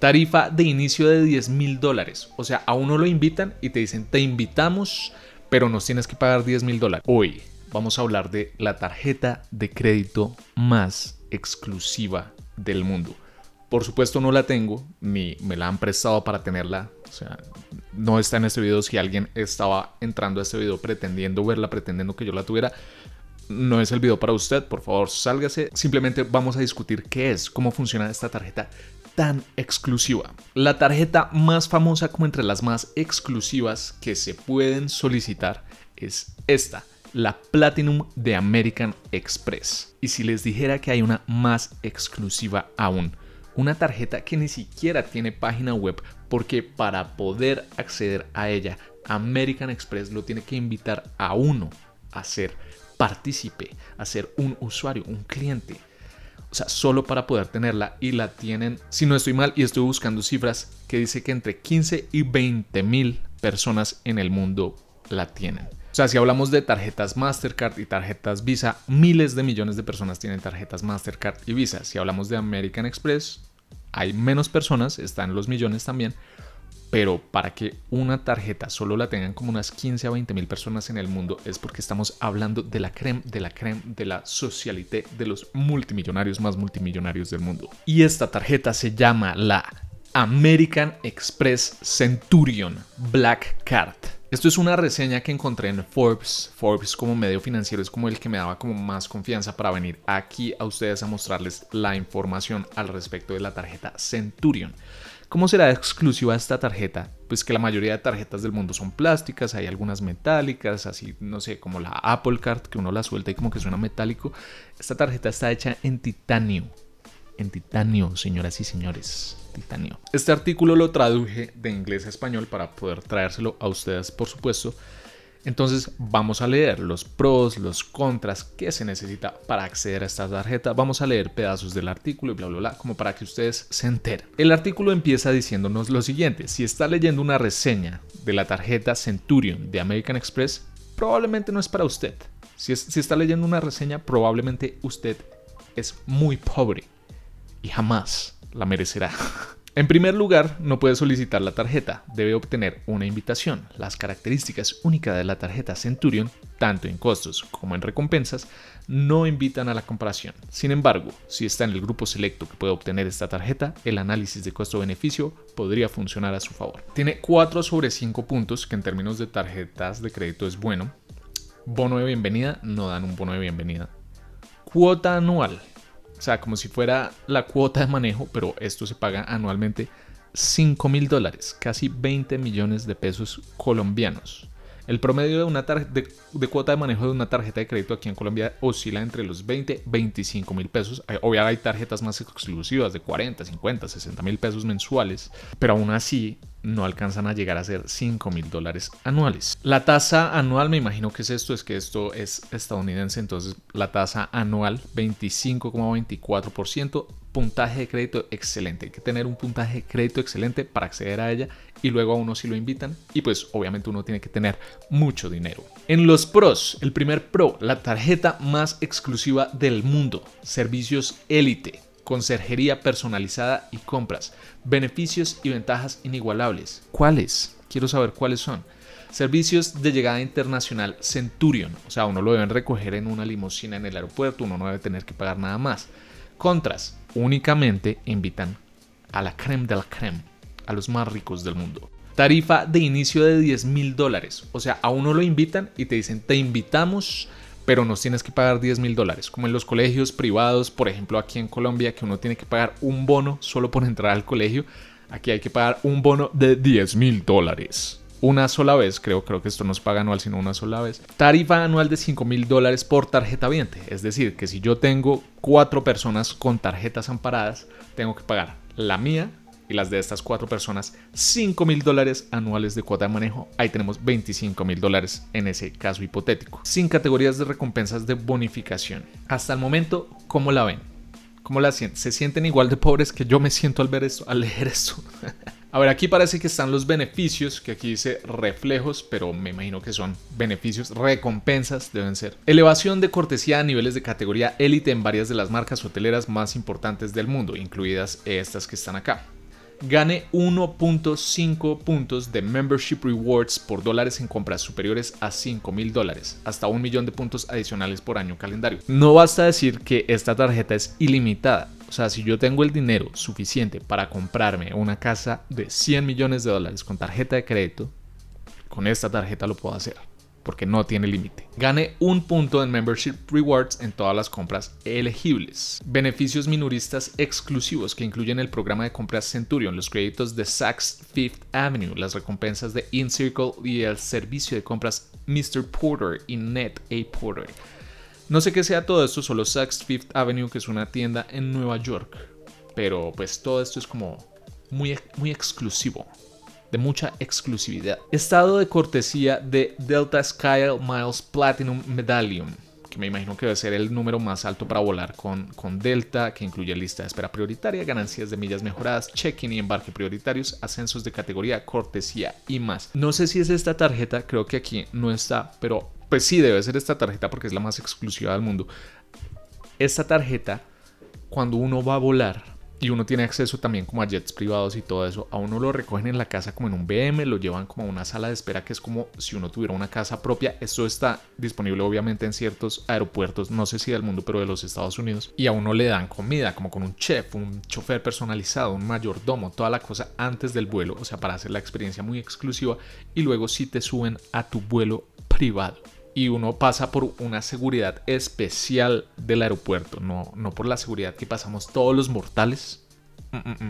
Tarifa de inicio de 10 mil dólares. O sea, a uno lo invitan y te dicen, te invitamos, pero nos tienes que pagar 10 mil dólares. Hoy vamos a hablar de la tarjeta de crédito más exclusiva del mundo. Por supuesto no la tengo, ni me la han prestado para tenerla. O sea, no está en este video. Si alguien estaba entrando a este video pretendiendo verla, pretendiendo que yo la tuviera, no es el video para usted. Por favor, sálgase. Simplemente vamos a discutir qué es, cómo funciona esta tarjeta tan exclusiva. La tarjeta más famosa como entre las más exclusivas que se pueden solicitar es esta, la Platinum de American Express. Y si les dijera que hay una más exclusiva aún, una tarjeta que ni siquiera tiene página web porque para poder acceder a ella, American Express lo tiene que invitar a uno a ser partícipe, a ser un usuario, un cliente o sea, solo para poder tenerla y la tienen, si no estoy mal, y estoy buscando cifras que dice que entre 15 y 20 mil personas en el mundo la tienen. O sea, si hablamos de tarjetas Mastercard y tarjetas Visa, miles de millones de personas tienen tarjetas Mastercard y Visa. Si hablamos de American Express, hay menos personas, están los millones también, pero para que una tarjeta solo la tengan como unas 15 a 20 mil personas en el mundo es porque estamos hablando de la creme, de la creme, de la socialité de los multimillonarios más multimillonarios del mundo. Y esta tarjeta se llama la American Express Centurion Black Card. Esto es una reseña que encontré en Forbes. Forbes como medio financiero es como el que me daba como más confianza para venir aquí a ustedes a mostrarles la información al respecto de la tarjeta Centurion. ¿Cómo será exclusiva esta tarjeta? Pues que la mayoría de tarjetas del mundo son plásticas, hay algunas metálicas, así, no sé, como la Apple Card, que uno la suelta y como que suena metálico. Esta tarjeta está hecha en titanio. En titanio, señoras y señores. Titanio. Este artículo lo traduje de inglés a español para poder traérselo a ustedes, por supuesto. Entonces vamos a leer los pros, los contras, que se necesita para acceder a esta tarjeta. Vamos a leer pedazos del artículo y bla, bla, bla, como para que ustedes se enteren. El artículo empieza diciéndonos lo siguiente. Si está leyendo una reseña de la tarjeta Centurion de American Express, probablemente no es para usted. Si, si está leyendo una reseña, probablemente usted es muy pobre y jamás la merecerá. En primer lugar, no puede solicitar la tarjeta, debe obtener una invitación. Las características únicas de la tarjeta Centurion, tanto en costos como en recompensas, no invitan a la comparación. Sin embargo, si está en el grupo selecto que puede obtener esta tarjeta, el análisis de costo-beneficio podría funcionar a su favor. Tiene 4 sobre 5 puntos, que en términos de tarjetas de crédito es bueno. Bono de bienvenida, no dan un bono de bienvenida. Cuota anual, o sea, como si fuera la cuota de manejo, pero esto se paga anualmente 5 mil dólares, casi 20 millones de pesos colombianos. El promedio de, una tarjeta de, cuota de manejo de una tarjeta de crédito aquí en Colombia oscila entre los 20 y 25 mil pesos. Obviamente hay tarjetas más exclusivas de 40, 50, 60 mil pesos mensuales, pero aún así no alcanzan a llegar a ser 5 mil dólares anuales. La tasa anual, me imagino que es esto, es que esto es estadounidense, entonces la tasa anual 25,24% puntaje de crédito excelente. Hay que tener un puntaje de crédito excelente para acceder a ella y luego a uno si lo invitan. Y pues obviamente uno tiene que tener mucho dinero. En los pros, el primer pro, la tarjeta más exclusiva del mundo. Servicios élite conserjería personalizada y compras. Beneficios y ventajas inigualables. ¿Cuáles? Quiero saber cuáles son. Servicios de llegada internacional Centurion. O sea, uno lo deben recoger en una limusina en el aeropuerto, uno no debe tener que pagar nada más. Contras. Únicamente invitan a la creme de la creme, a los más ricos del mundo. Tarifa de inicio de 10 mil dólares. O sea, a uno lo invitan y te dicen, te invitamos, pero nos tienes que pagar 10 mil dólares. Como en los colegios privados, por ejemplo, aquí en Colombia, que uno tiene que pagar un bono solo por entrar al colegio. Aquí hay que pagar un bono de 10 mil dólares una sola vez, creo, creo que esto no es paga anual, sino una sola vez, tarifa anual de $5,000 mil dólares por tarjeta viente. Es decir, que si yo tengo cuatro personas con tarjetas amparadas, tengo que pagar la mía y las de estas cuatro personas $5,000 mil dólares anuales de cuota de manejo. Ahí tenemos 25 mil dólares en ese caso hipotético. Sin categorías de recompensas de bonificación. Hasta el momento, ¿cómo la ven? ¿Cómo la sienten? ¿Se sienten igual de pobres que yo me siento al ver esto, al leer esto? A ver, aquí parece que están los beneficios, que aquí dice reflejos, pero me imagino que son beneficios, recompensas deben ser. Elevación de cortesía a niveles de categoría élite en varias de las marcas hoteleras más importantes del mundo, incluidas estas que están acá. Gane 1.5 puntos de membership rewards por dólares en compras superiores a 5 mil dólares, hasta un millón de puntos adicionales por año calendario. No basta decir que esta tarjeta es ilimitada, o sea, si yo tengo el dinero suficiente para comprarme una casa de 100 millones de dólares con tarjeta de crédito, con esta tarjeta lo puedo hacer, porque no tiene límite. Gane un punto en Membership Rewards en todas las compras elegibles. Beneficios minoristas exclusivos que incluyen el programa de compras Centurion, los créditos de Saks Fifth Avenue, las recompensas de InCircle y el servicio de compras Mr. Porter y Net A. Porter. No sé qué sea todo esto, solo Saks Fifth Avenue, que es una tienda en Nueva York. Pero pues todo esto es como muy, muy exclusivo, de mucha exclusividad. Estado de cortesía de Delta Sky Miles Platinum Medallion, que me imagino que debe ser el número más alto para volar con, con Delta, que incluye lista de espera prioritaria, ganancias de millas mejoradas, check-in y embarque prioritarios, ascensos de categoría, cortesía y más. No sé si es esta tarjeta, creo que aquí no está, pero pues sí, debe ser esta tarjeta porque es la más exclusiva del mundo. Esta tarjeta, cuando uno va a volar y uno tiene acceso también como a jets privados y todo eso, a uno lo recogen en la casa como en un BM, lo llevan como a una sala de espera que es como si uno tuviera una casa propia. Esto está disponible obviamente en ciertos aeropuertos, no sé si del mundo, pero de los Estados Unidos. Y a uno le dan comida, como con un chef, un chofer personalizado, un mayordomo, toda la cosa antes del vuelo, o sea, para hacer la experiencia muy exclusiva. Y luego sí te suben a tu vuelo privado y uno pasa por una seguridad especial del aeropuerto, no, no por la seguridad que pasamos todos los mortales,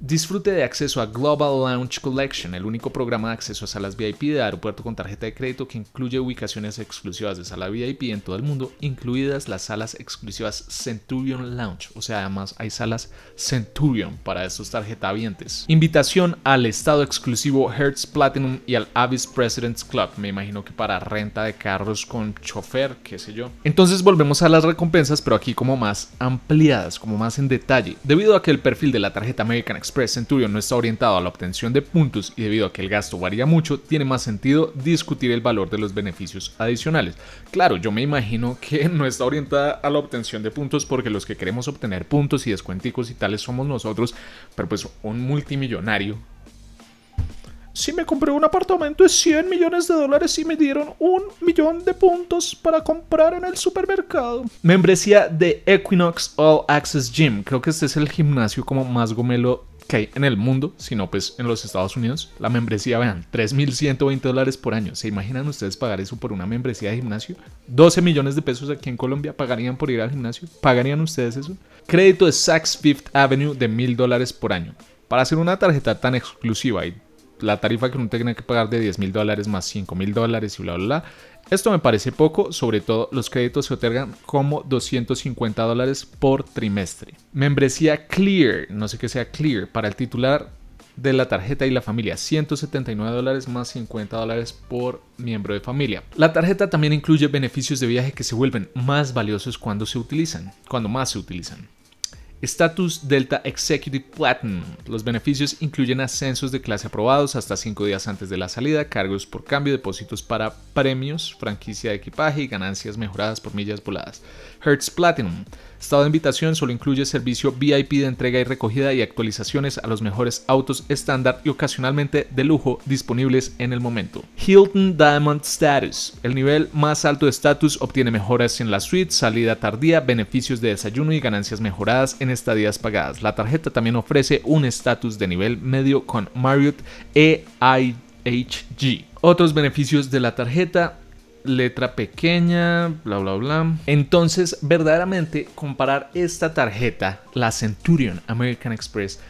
Disfrute de acceso a Global Lounge Collection, el único programa de acceso a salas VIP de aeropuerto con tarjeta de crédito que incluye ubicaciones exclusivas de sala VIP en todo el mundo, incluidas las salas exclusivas Centurion Lounge. O sea, además hay salas Centurion para estos tarjetavientes. Invitación al estado exclusivo Hertz Platinum y al Avis President's Club. Me imagino que para renta de carros con chofer, qué sé yo. Entonces volvemos a las recompensas, pero aquí como más ampliadas, como más en detalle. Debido a que el perfil de la tarjeta American Express Centurion no está orientado a la obtención de puntos y debido a que el gasto varía mucho, tiene más sentido discutir el valor de los beneficios adicionales. Claro, yo me imagino que no está orientada a la obtención de puntos porque los que queremos obtener puntos y descuenticos y tales somos nosotros, pero pues un multimillonario si me compré un apartamento de 100 millones de dólares y me dieron un millón de puntos para comprar en el supermercado. Membresía de Equinox All Access Gym. Creo que este es el gimnasio como más gomelo que hay en el mundo, sino pues en los Estados Unidos. La membresía, vean, 3.120 dólares por año. ¿Se imaginan ustedes pagar eso por una membresía de gimnasio? 12 millones de pesos aquí en Colombia pagarían por ir al gimnasio. ¿Pagarían ustedes eso? Crédito de Saks Fifth Avenue de 1.000 dólares por año. Para hacer una tarjeta tan exclusiva y la tarifa que uno tenga que pagar de 10 mil dólares más 5 mil dólares y bla, bla, bla. Esto me parece poco, sobre todo los créditos se otorgan como 250 dólares por trimestre. Membresía Clear, no sé qué sea Clear, para el titular de la tarjeta y la familia, 179 dólares más 50 dólares por miembro de familia. La tarjeta también incluye beneficios de viaje que se vuelven más valiosos cuando se utilizan, cuando más se utilizan. Status Delta Executive Platinum. Los beneficios incluyen ascensos de clase aprobados hasta 5 días antes de la salida, cargos por cambio, depósitos para premios, franquicia de equipaje y ganancias mejoradas por millas voladas. Hertz Platinum. Estado de invitación solo incluye servicio VIP de entrega y recogida y actualizaciones a los mejores autos estándar y ocasionalmente de lujo disponibles en el momento. Hilton Diamond Status. El nivel más alto de estatus obtiene mejoras en la suite, salida tardía, beneficios de desayuno y ganancias mejoradas en estadías pagadas. La tarjeta también ofrece un estatus de nivel medio con Marriott EIHG. Otros beneficios de la tarjeta letra pequeña, bla, bla, bla. Entonces, verdaderamente, comparar esta tarjeta, la Centurion American Express,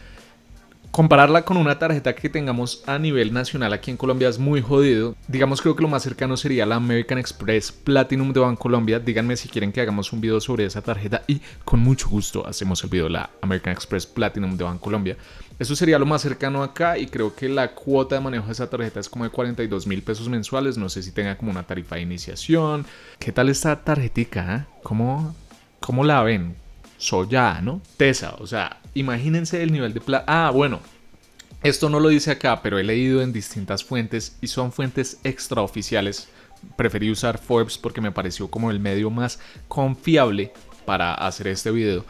Compararla con una tarjeta que tengamos a nivel nacional aquí en Colombia es muy jodido. Digamos creo que lo más cercano sería la American Express Platinum de Colombia. Díganme si quieren que hagamos un video sobre esa tarjeta y con mucho gusto hacemos el video de la American Express Platinum de Colombia. Eso sería lo más cercano acá y creo que la cuota de manejo de esa tarjeta es como de 42 mil pesos mensuales. No sé si tenga como una tarifa de iniciación. ¿Qué tal esta tarjetica? Ah? ¿Cómo, ¿Cómo la ven? Soy ya, ¿no? Tesa, o sea, imagínense el nivel de plata. Ah, bueno, esto no lo dice acá, pero he leído en distintas fuentes y son fuentes extraoficiales. Preferí usar Forbes porque me pareció como el medio más confiable para hacer este video.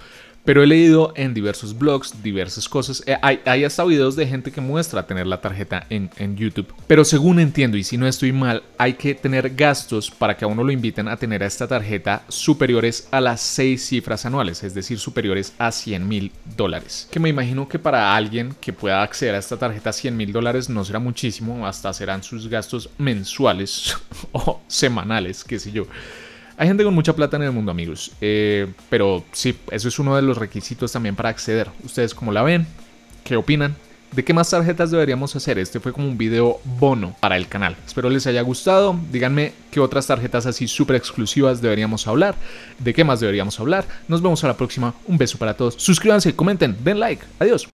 Pero he leído en diversos blogs, diversas cosas. Eh, hay, hasta videos de gente que muestra tener la tarjeta en, YouTube. Pero según entiendo, y si no estoy mal, hay que tener gastos para que a uno lo inviten a tener a esta tarjeta superiores a las seis cifras anuales, es decir, superiores a 100 mil dólares. Que me imagino que para alguien que pueda acceder a esta tarjeta 100 mil dólares no será muchísimo, hasta serán sus gastos mensuales o semanales, qué sé yo. Hay gente con mucha plata en el mundo, amigos. Eh, pero sí, eso es uno de los requisitos también para acceder. ¿Ustedes cómo la ven? ¿Qué opinan? ¿De qué más tarjetas deberíamos hacer? Este fue como un video bono para el canal. Espero les haya gustado. Díganme qué otras tarjetas así súper exclusivas deberíamos hablar. ¿De qué más deberíamos hablar? Nos vemos a la próxima. Un beso para todos. Suscríbanse, comenten, den like. Adiós.